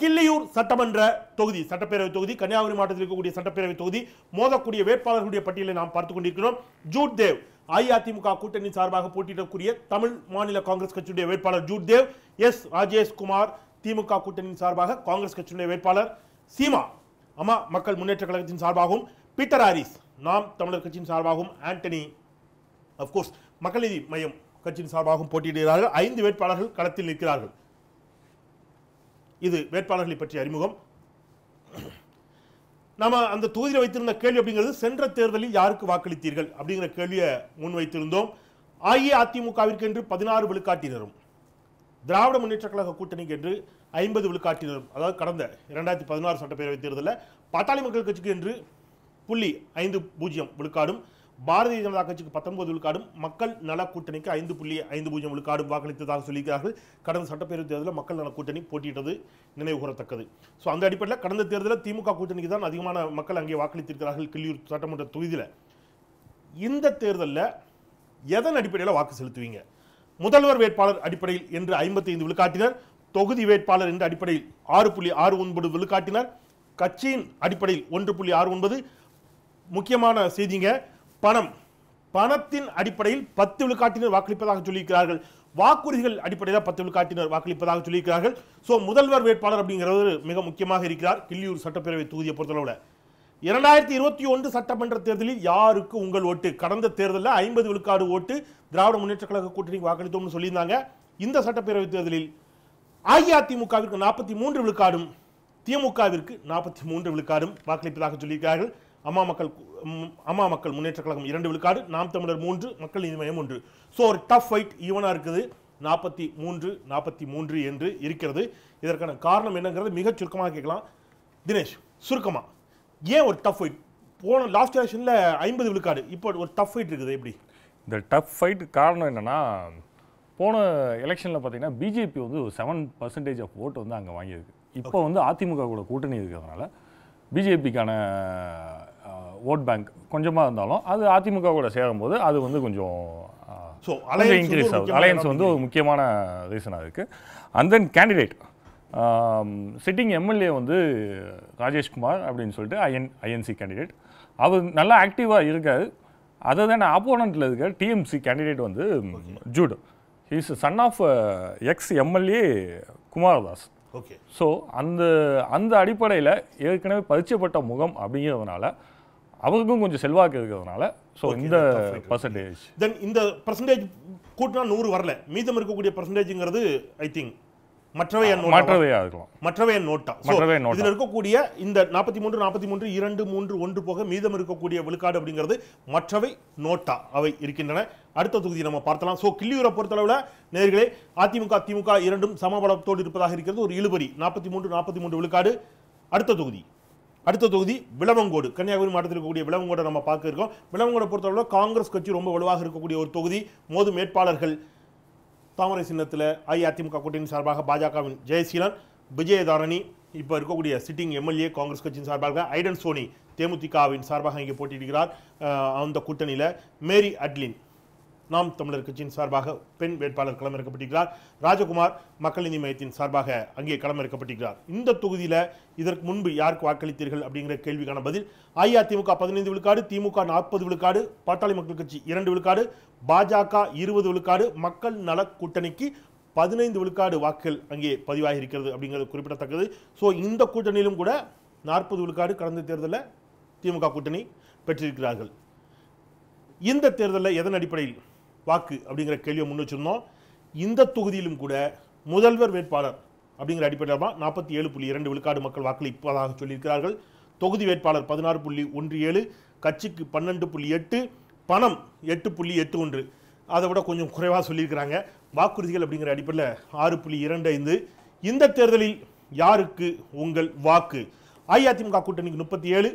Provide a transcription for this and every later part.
கிள்ளியூர் சட்டமன்ற தொகுதி சட்டப்பேரவை தொகுதி கன்னியாகுமரி மாவட்டத்தில் இருக்கக்கூடிய சட்டப்பேரவை தொகுதி மோதக்கூடிய வேட்பாளர்களுடைய பட்டியலை நாம் பார்த்துக் கொண்டிருக்கிறோம் ஜூட் தேவ் அஇஅதிமுக கூட்டணி சார்பாக போட்டியிடக்கூடிய தமிழ் மாநில காங்கிரஸ் கட்சியுடைய வேட்பாளர் ஜூட் தேவ் எஸ் ராஜேஷ் குமார் திமுக கூட்டணி சார்பாக காங்கிரஸ் கட்சியுடைய வேட்பாளர் சீமா அம்மா மக்கள் முன்னேற்ற கழகத்தின் சார்பாகவும் பீட்டர் ஹாரிஸ் நாம் தமிழர் கட்சியின் சார்பாகவும் ஆண்டனி அப்கோர்ஸ் மக்கள் நீதி மையம் கட்சியின் சார்பாகவும் போட்டியிடுகிறார்கள் ஐந்து வேட்பாளர்கள் களத்தில் நிற்கிறார்கள் இது வேட்பாளர்களை பற்றிய அறிமுகம் நாம் அந்த தொகுதியில் வைத்திருந்த கேள்வி அப்படிங்கிறது சென்ற தேர்தலில் யாருக்கு வாக்களித்தீர்கள் அப்படிங்கிற கேள்வியை முன்வைத்திருந்தோம் அஇஅதிமுகவிற்கு என்று பதினாறு விழுக்காட்டினரும் திராவிட முன்னேற்ற கழக கூட்டணிக்கு என்று ஐம்பது விழுக்காட்டினரும் அதாவது கடந்த இரண்டாயிரத்தி பதினாறு சட்டப்பேரவைத் தேர்தலில் பாட்டாளி மக்கள் கட்சிக்கு என்று புள்ளி ஐந்து பூஜ்ஜியம் விழுக்காடும் பாரதிய ஜனதா கட்சிக்கு பத்தொன்பது விழுக்காடும் மக்கள் நல கூட்டணிக்கு ஐந்து புள்ளி ஐந்து பூஜ்ஜியம் விழுக்காடும் வாக்களித்ததாக சொல்லியிருக்கிறார்கள் கடந்த சட்டப்பேரவைத் தேர்தலில் மக்கள் நல கூட்டணி போட்டியிட்டது நினைவுகூரத்தக்கது ஸோ அந்த அடிப்படையில் கடந்த தேர்தலில் திமுக கூட்டணிக்கு தான் அதிகமான மக்கள் அங்கே வாக்களித்திருக்கிறார்கள் கிள்ளியூர் சட்டமன்ற தொகுதியில் இந்த தேர்தலில் எதன் அடிப்படையில் வாக்கு செலுத்துவீங்க முதல்வர் வேட்பாளர் அடிப்படையில் என்று ஐம்பத்தி ஐந்து விழுக்காட்டினர் தொகுதி வேட்பாளர் என்ற அடிப்படையில் ஆறு புள்ளி ஆறு ஒன்பது விழுக்காட்டினர் கட்சியின் அடிப்படையில் ஒன்று புள்ளி ஆறு ஒன்பது முக்கியமான செய்திங்க பணம் பணத்தின் அடிப்படையில் பத்து விழுக்காட்டினர் வாக்களிப்பதாக சொல்லியிருக்கிறார்கள் வாக்குறுதிகள் அடிப்படையில் பத்து விழுக்காட்டினர் வாக்களிப்பதாக சொல்லியிருக்கிறார்கள் ஸோ முதல்வர் வேட்பாளர் அப்படிங்கிறது மிக முக்கியமாக இருக்கிறார் கிள்ளியூர் சட்டப்பேரவை தொகுதியை பொறுத்தளவில் இரண்டாயிரத்தி இருபத்தி ஒன்று சட்டமன்ற தேர்தலில் யாருக்கு உங்கள் ஓட்டு கடந்த தேர்தலில் ஐம்பது விழுக்காடு ஓட்டு திராவிட முன்னேற்றக் கழக கூட்டணிக்கு வாக்களித்தோம்னு சொல்லியிருந்தாங்க இந்த சட்டப்பேரவை தேர்தலில் அஇஅதிமுகவிற்கு நாற்பத்தி மூன்று விழுக்காடும் திமுகவிற்கு நாற்பத்தி மூன்று விழுக்காடும் வாக்களிப்பதாக சொல்லியிருக்கிறார்கள் அம்மா மக்கள் அம்மா மக்கள் முன்னேற்ற கழகம் இரண்டு விழுக்காடு நாம் தமிழர் மூன்று மக்கள் நீதி மையம் ஒன்று ஸோ ஒரு டஃப் ஃபைட் ஈவனாக இருக்குது நாற்பத்தி மூன்று நாற்பத்தி மூன்று என்று இருக்கிறது இதற்கான காரணம் என்னங்கிறது மிக சுருக்கமாக கேட்கலாம் தினேஷ் சுருக்கமாக ஏன் ஒரு டஃப் ஃபைட் போன லாஸ்ட் எலெக்ஷனில் ஐம்பது விழுக்காடு இப்போ ஒரு டஃப் ஃபைட் இருக்குது எப்படி இந்த டஃப் ஃபைட் காரணம் என்னென்னா போன எலெக்ஷனில் பார்த்தீங்கன்னா பிஜேபி வந்து ஒரு செவன் பர்சன்டேஜ் ஆஃப் ஓட்டு வந்து அங்கே வாங்கியிருக்கு இப்போ வந்து அதிமுக கூட கூட்டணி இருக்கிறதுனால பிஜேபிக்கான ஓட் பேங்க் கொஞ்சமாக இருந்தாலும் அது அதிமுக கூட சேரும்போது அது வந்து கொஞ்சம் ஸோ அலையன்ஸ் இன்க்ரீஸ் ஆகுது அலையன்ஸ் வந்து ஒரு முக்கியமான ரீசனாக இருக்குது and then candidate sitting MLA வந்து ராஜேஷ்குமார் அப்படின்னு சொல்லிட்டு ஐஎன் ஐஎன்சி கேண்டிடேட் அவர் நல்லா ஆக்டிவாக இருக்கார் அதை தான் ஆப்போனண்ட்டில் இருக்கிற டிஎம்சி கேண்டிடேட் வந்து Jude is son of ex MLA Kumaradas okay so அந்த அந்த அடிப்படையில் ஏற்கனவே பரிச்சயப்பட்ட முகம் அப்படிங்கிறதுனால அவருக்கும் கொஞ்சம் செல்வாக்கு இருக்கிறதுனால ஸோ இந்த பர்சன்டேஜ் தென் இந்த பர்சன்டேஜ் கூட்டினா நூறு வரல மீதம் இருக்கக்கூடிய பர்சன்டேஜ்ங்கிறது ஐ திங்க் மற்றவை மற்றவையா இருக்கலாம் மற்றவை நோட்டா மற்றவை இதில் இருக்கக்கூடிய இந்த நாற்பத்தி மூன்று நாற்பத்தி மூன்று இரண்டு மூன்று ஒன்று போக மீதம் இருக்கக்கூடிய விழுக்காடு அப்படிங்கிறது மற்றவை நோட்டா அவை இருக்கின்றன அடுத்த தொகுதி நம்ம பார்த்தலாம் ஸோ கிள்ளியூரை பொறுத்தளவில் நேர்களே அதிமுக திமுக இரண்டும் சமபலத்தோடு இருப்பதாக இருக்கிறது ஒரு இழுபறி நாற்பத்தி மூன்று நாற்பத்தி மூன்று விழுக்காடு அடுத்த தொகுதி அடுத்த தொகுதி விளவங்கோடு கன்னியாகுமரி மாவட்டத்தில் இருக்கக்கூடிய விளவங்கோடை நம்ம பார்க்க இருக்கோம் விளவங்கோடை பொறுத்தவரை காங்கிரஸ் கட்சி ரொம்ப வலுவாக இருக்கக்கூடிய ஒரு தொகுதி மோதும் வேட்பாளர்கள் தாமரை சின்னத்தில் அஇஅதிமுக கூட்டணி சார்பாக பாஜகவின் ஜெயசீலன் விஜயதாரணி இப்போ இருக்கக்கூடிய சிட்டிங் எம்எல்ஏ காங்கிரஸ் கட்சியின் சார்பாக ஐடன் சோனி தேமுதிகவின் சார்பாக இங்கே போட்டியிடுகிறார் அந்த கூட்டணியில் மேரி அட்லின் நாம் தமிழர் கட்சியின் சார்பாக பெண் வேட்பாளர் களமிறக்கப்பட்டிருக்கிறார் ராஜகுமார் மக்கள் நீதி மையத்தின் சார்பாக அங்கே களமிறக்கப்பட்டிருக்கிறார் இந்த தொகுதியில் இதற்கு முன்பு யாருக்கு வாக்களித்தீர்கள் அப்படிங்கிற கேள்விக்கான பதில் அஇஅதிமுக பதினைந்து விழுக்காடு திமுக நாற்பது விழுக்காடு பாட்டாளி மக்கள் கட்சி இரண்டு விழுக்காடு பாஜக இருபது விழுக்காடு மக்கள் நல கூட்டணிக்கு பதினைந்து விழுக்காடு வாக்குகள் அங்கே பதிவாகி இருக்கிறது அப்படிங்கிறது குறிப்பிடத்தக்கது ஸோ இந்த கூட்டணியிலும் கூட நாற்பது விழுக்காடு கடந்த தேர்தலில் திமுக கூட்டணி பெற்றிருக்கிறார்கள் இந்த தேர்தலில் எதன் அடிப்படையில் வாக்கு அப்படிங்கிற கேள்வியை முன் வச்சுருந்தோம் இந்த தொகுதியிலும் கூட முதல்வர் வேட்பாளர் அப்படிங்கிற அடிப்படையில் தான் நாற்பத்தி ஏழு புள்ளி இரண்டு விழுக்காடு மக்கள் வாக்கள் இப்போதாக சொல்லியிருக்கிறார்கள் தொகுதி வேட்பாளர் பதினாறு புள்ளி ஒன்று ஏழு கட்சிக்கு பன்னெண்டு புள்ளி எட்டு பணம் எட்டு புள்ளி எட்டு ஒன்று அதை விட கொஞ்சம் குறைவாக சொல்லியிருக்கிறாங்க வாக்குறுதிகள் அப்படிங்கிற அடிப்படையில் ஆறு புள்ளி இரண்டு ஐந்து இந்த தேர்தலில் யாருக்கு உங்கள் வாக்கு அஇஅதிமுக கூட்டணிக்கு முப்பத்தி ஏழு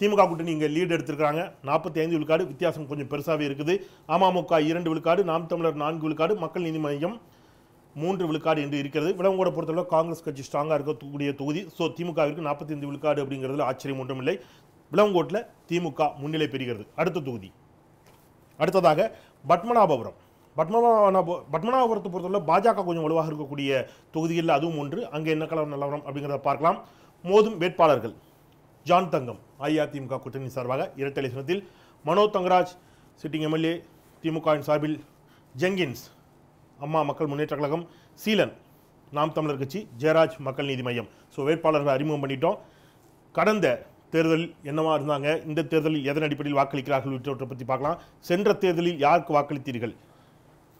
திமுக கூட்டணி இங்கே லீடு எடுத்திருக்கிறாங்க நாற்பத்தி ஐந்து விழுக்காடு வித்தியாசம் கொஞ்சம் பெருசாகவே இருக்குது அமமுக இரண்டு விழுக்காடு நாம் தமிழர் நான்கு விழுக்காடு மக்கள் நீதி மையம் மூன்று விழுக்காடு என்று இருக்கிறது விளம்பரம் பொறுத்தளவு காங்கிரஸ் கட்சி ஸ்ட்ராங்காக இருக்கக்கூடிய தொகுதி ஸோ திமுகவிற்கு நாற்பத்தி ஐந்து விழுக்காடு அப்படிங்கிறதுல ஆச்சரியம் இல்லை விளங்கோட்டில் திமுக முன்னிலை பெறுகிறது அடுத்த தொகுதி அடுத்ததாக பத்மநாபபுரம் பத்மநாப பத்மநாபபுரத்தை பொறுத்தவரை பாஜக கொஞ்சம் வலுவாக இருக்கக்கூடிய தொகுதிகளில் அதுவும் ஒன்று அங்கே என்ன கலவரம் நிலவரம் அப்படிங்கிறத பார்க்கலாம் மோதும் வேட்பாளர்கள் ஜான் தங்கம் அஇஅதிமுக கூட்டணி சார்பாக இரட்டலை சின்னத்தில் மனோ தங்கராஜ் சிட்டிங் எம்எல்ஏ திமுகவின் சார்பில் ஜெங்கின்ஸ் அம்மா மக்கள் முன்னேற்ற கழகம் சீலன் நாம் தமிழர் கட்சி ஜெயராஜ் மக்கள் நீதி மையம் ஸோ வேட்பாளர்களை அறிமுகம் பண்ணிட்டோம் கடந்த தேர்தலில் என்னவா இருந்தாங்க இந்த தேர்தலில் எதன் அடிப்படையில் வாக்களிக்கிறார்கள் உள்ளிட்டவற்றை பற்றி பார்க்கலாம் சென்ற தேர்தலில் யாருக்கு வாக்களித்தீர்கள்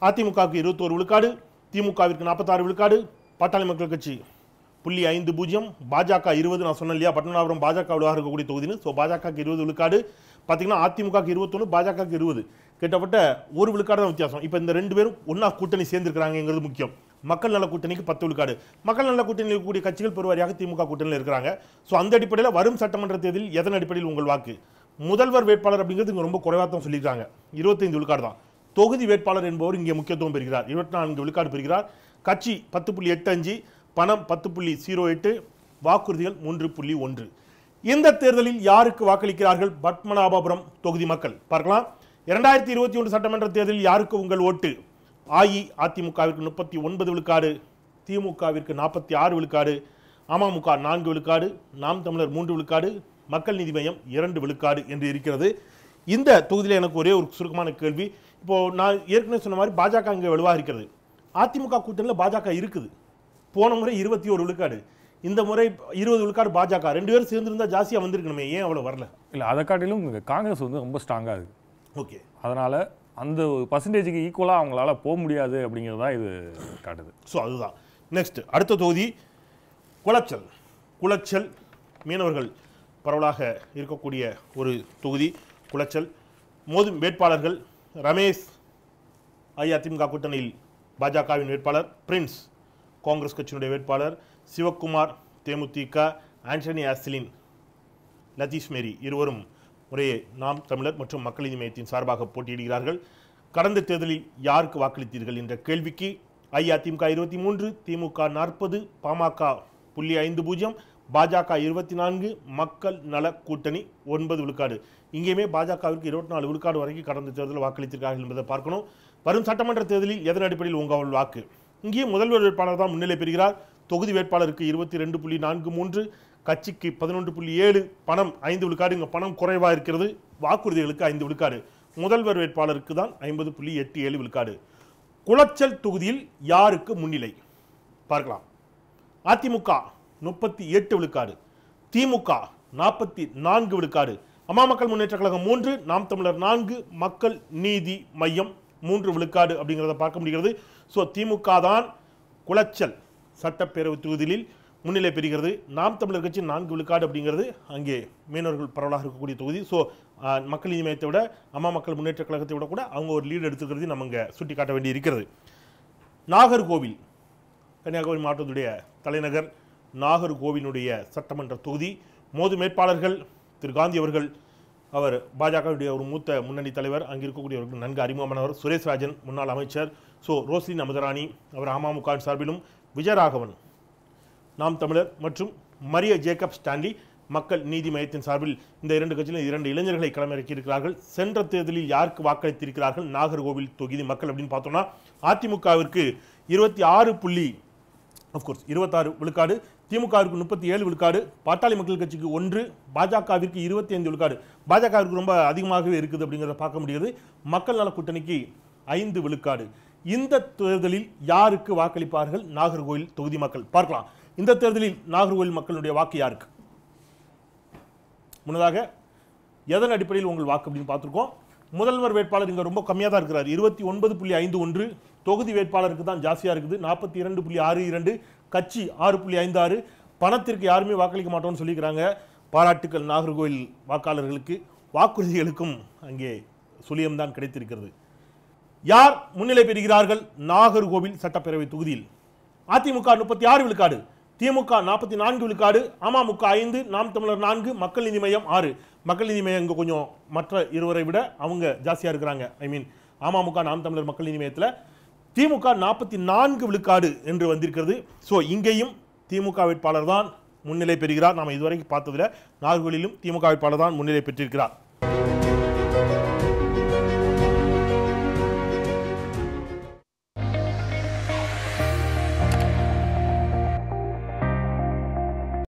அதிமுகவுக்கு இருபத்தோரு விழுக்காடு திமுகவிற்கு நாற்பத்தாறு விழுக்காடு பாட்டாளி மக்கள் கட்சி புள்ளி ஐந்து பூஜ்ஜியம் பாஜக இருபது நான் சொன்னேன் இல்லையா பாஜக பாஜகவுலாக இருக்கக்கூடிய தொகுதின்னு ஸோ பாஜக இருபது விழுக்காடு பார்த்தீங்கன்னா அதிமுகவுக்கு இருபத்தொன்று பாஜகவுக்கு இருபது கிட்டத்தட்ட ஒரு விழுக்காடு தான் வித்தியாசம் இப்போ இந்த ரெண்டு பேரும் ஒன்றா கூட்டணி சேர்ந்துருக்கிறாங்கிறது முக்கியம் மக்கள் நல கூட்டணிக்கு பத்து விழுக்காடு மக்கள் நல கூட்டணியில் இருக்கக்கூடிய கட்சிகள் பெருவாரியாக திமுக கூட்டணியில் இருக்கிறாங்க ஸோ அந்த அடிப்படையில் வரும் சட்டமன்ற தேர்தலில் எதன் அடிப்படையில் உங்கள் வாக்கு முதல்வர் வேட்பாளர் அப்படிங்கிறது இங்கே ரொம்ப குறைவாக தான் சொல்லியிருக்காங்க இருபத்தைந்து விழுக்காடு தான் தொகுதி வேட்பாளர் என்பவர் இங்கே முக்கியத்துவம் பெறுகிறார் இருபத்தி நான்கு விழுக்காடு பெறுகிறார் கட்சி பத்து புள்ளி எட்டு அஞ்சு பணம் பத்து புள்ளி ஜீரோ எட்டு வாக்குறுதிகள் மூன்று புள்ளி ஒன்று இந்த தேர்தலில் யாருக்கு வாக்களிக்கிறார்கள் பத்மநாபபுரம் தொகுதி மக்கள் பார்க்கலாம் இரண்டாயிரத்தி இருபத்தி ஒன்று சட்டமன்ற தேர்தலில் யாருக்கு உங்கள் ஓட்டு அஇஅதிமுகவிற்கு முப்பத்தி ஒன்பது விழுக்காடு திமுகவிற்கு நாற்பத்தி ஆறு விழுக்காடு அமமுக நான்கு விழுக்காடு நாம் தமிழர் மூன்று விழுக்காடு மக்கள் நீதி மையம் இரண்டு விழுக்காடு என்று இருக்கிறது இந்த தொகுதியில் எனக்கு ஒரே ஒரு சுருக்கமான கேள்வி இப்போது நான் ஏற்கனவே சொன்ன மாதிரி பாஜக இங்கே வலுவாக இருக்கிறது அதிமுக கூட்டணியில் பாஜக இருக்குது போன முறை இருபத்தி ஒரு விழுக்காடு இந்த முறை இருபது விழுக்காடு பாஜக ரெண்டு பேரும் இருந்தால் ஜாஸ்தியாக வந்திருக்கணுமே ஏன் அவ்வளோ வரல இல்லை அதை காட்டிலும் காங்கிரஸ் வந்து ரொம்ப ஸ்ட்ராங்காக இருக்குது ஓகே அதனால் அந்த பர்சன்டேஜுக்கு ஈக்குவலாக அவங்களால போக முடியாது அப்படிங்கிறது தான் இது காட்டுது ஸோ அதுதான் நெக்ஸ்ட் அடுத்த தொகுதி குளச்சல் குளச்சல் மீனவர்கள் பரவலாக இருக்கக்கூடிய ஒரு தொகுதி குளச்சல் மோதும் வேட்பாளர்கள் ரமேஷ் அஇஅதிமுக கூட்டணியில் பாஜகவின் வேட்பாளர் பிரின்ஸ் காங்கிரஸ் கட்சியினுடைய வேட்பாளர் சிவக்குமார் தேமுதிக ஆண்டனி ஆஸ்லின் லதீஷ் மேரி இருவரும் முறையே நாம் தமிழர் மற்றும் மக்கள் நீதி மையத்தின் சார்பாக போட்டியிடுகிறார்கள் கடந்த தேர்தலில் யாருக்கு வாக்களித்தீர்கள் என்ற கேள்விக்கு அஇஅதிமுக இருபத்தி மூன்று திமுக நாற்பது பாமக புள்ளி ஐந்து பூஜ்ஜியம் பாஜக இருபத்தி நான்கு மக்கள் நல கூட்டணி ஒன்பது விழுக்காடு இங்கேயுமே பாஜகவிற்கு இருபத்தி நாலு விழுக்காடு வரைக்கும் கடந்த தேர்தலில் வாக்களித்திருக்கார்கள் என்பதை பார்க்கணும் வரும் சட்டமன்ற தேர்தலில் எதன் அடிப்படையில் உங்கள் வாக்கு இங்கேயும் முதல்வர் வேட்பாளர் தான் முன்னிலை பெறுகிறார் தொகுதி வேட்பாளருக்கு இருபத்தி ரெண்டு புள்ளி நான்கு மூன்று கட்சிக்கு பதினொன்று புள்ளி ஏழு பணம் ஐந்து விழுக்காடு இங்கே பணம் குறைவாக இருக்கிறது வாக்குறுதிகளுக்கு ஐந்து விழுக்காடு முதல்வர் வேட்பாளருக்கு தான் ஐம்பது புள்ளி எட்டு ஏழு விழுக்காடு குளச்சல் தொகுதியில் யாருக்கு முன்னிலை பார்க்கலாம் அதிமுக முப்பத்தி எட்டு விழுக்காடு திமுக நாற்பத்தி நான்கு விழுக்காடு அம்மா மக்கள் முன்னேற்ற கழகம் மூன்று நாம் தமிழர் நான்கு மக்கள் நீதி மையம் மூன்று விழுக்காடு அப்படிங்கிறத பார்க்க முடிகிறது ஸோ திமுக தான் குளச்சல் சட்டப்பேரவை தொகுதியில் முன்னிலை பெறுகிறது நாம் தமிழர் கட்சி நான்கு விழுக்காடு அப்படிங்கிறது அங்கே மீனவர்கள் பரவலாக இருக்கக்கூடிய தொகுதி ஸோ மக்கள் நீதி மையத்தை விட அம்மா மக்கள் முன்னேற்ற கழகத்தை விட கூட அவங்க ஒரு லீடு எடுத்துக்கிறது நம்ம இங்கே சுட்டி காட்ட வேண்டி இருக்கிறது நாகர்கோவில் கன்னியாகுமரி மாவட்டத்துடைய தலைநகர் நாகர்கோவிலுடைய சட்டமன்ற தொகுதி மோது மேற்பாளர்கள் திரு காந்தி அவர்கள் அவர் பாஜகவுடைய ஒரு மூத்த முன்னணி தலைவர் அங்கே ஒரு நன்கு அறிமுகமானவர் சுரேஷ்ராஜன் முன்னாள் அமைச்சர் ஸோ ரோஸ்லின் அமதராணி அவர் அமமுக சார்பிலும் விஜயராகவன் நாம் தமிழர் மற்றும் மரிய ஜேக்கப் ஸ்டான்லி மக்கள் நீதி மையத்தின் சார்பில் இந்த இரண்டு கட்சியிலும் இரண்டு இளைஞர்களை களமிறக்கியிருக்கிறார்கள் சென்ற தேர்தலில் யாருக்கு வாக்களித்திருக்கிறார்கள் நாகர்கோவில் தொகுதி மக்கள் அப்படின்னு பார்த்தோம்னா அதிமுகவிற்கு இருபத்தி ஆறு புள்ளி அஃப்கோர்ஸ் இருபத்தாறு விழுக்காடு திமுகவிற்கு முப்பத்தி ஏழு விழுக்காடு பாட்டாளி மக்கள் கட்சிக்கு ஒன்று பாஜகவிற்கு இருபத்தி ஐந்து விழுக்காடு பாஜகவிற்கு ரொம்ப அதிகமாகவே இருக்குது அப்படிங்கிறத பார்க்க முடியாது மக்கள் நல கூட்டணிக்கு ஐந்து விழுக்காடு இந்த தேர்தலில் யாருக்கு வாக்களிப்பார்கள் நாகர்கோவில் தொகுதி மக்கள் பார்க்கலாம் இந்த தேர்தலில் நாகர்கோவில் மக்களுடைய வாக்கு யாருக்கு முன்னதாக எதன் அடிப்படையில் உங்கள் வாக்கு அப்படின்னு பார்த்துருக்கோம் முதல்வர் வேட்பாளர் இங்கே ரொம்ப கம்மியாக தான் இருக்கிறார் இருபத்தி ஒன்பது புள்ளி ஐந்து ஒன்று தொகுதி வேட்பாளருக்கு தான் ஜாஸ்தியாக இருக்குது நாற்பத்தி இரண்டு புள்ளி ஆறு இரண்டு கட்சி ஆறு புள்ளி ஐந்து ஆறு பணத்திற்கு யாருமே வாக்களிக்க மாட்டோம்னு சொல்லியிருக்கிறாங்க பாராட்டுக்கள் நாகர்கோவில் வாக்காளர்களுக்கு வாக்குறுதிகளுக்கும் அங்கே சுழியம்தான் கிடைத்திருக்கிறது யார் முன்னிலை பெறுகிறார்கள் நாகர்கோவில் சட்டப்பேரவை தொகுதியில் அதிமுக முப்பத்தி ஆறு விழுக்காடு திமுக நாற்பத்தி நான்கு விழுக்காடு அமமுக ஐந்து நாம் தமிழர் நான்கு மக்கள் நீதி மையம் ஆறு மக்கள் நீதி மையம் இங்கே கொஞ்சம் மற்ற இருவரை விட அவங்க ஜாஸ்தியாக இருக்கிறாங்க ஐ மீன் அமமுக நாம் தமிழர் மக்கள் நீதி மையத்தில் திமுக நாற்பத்தி நான்கு விழுக்காடு என்று வந்திருக்கிறது ஸோ இங்கேயும் திமுக வேட்பாளர் தான் முன்னிலை பெறுகிறார் நாம் இதுவரைக்கும் பார்த்ததில் நாகர்கோவிலும் திமுக வேட்பாளர் தான் முன்னிலை பெற்றிருக்கிறார்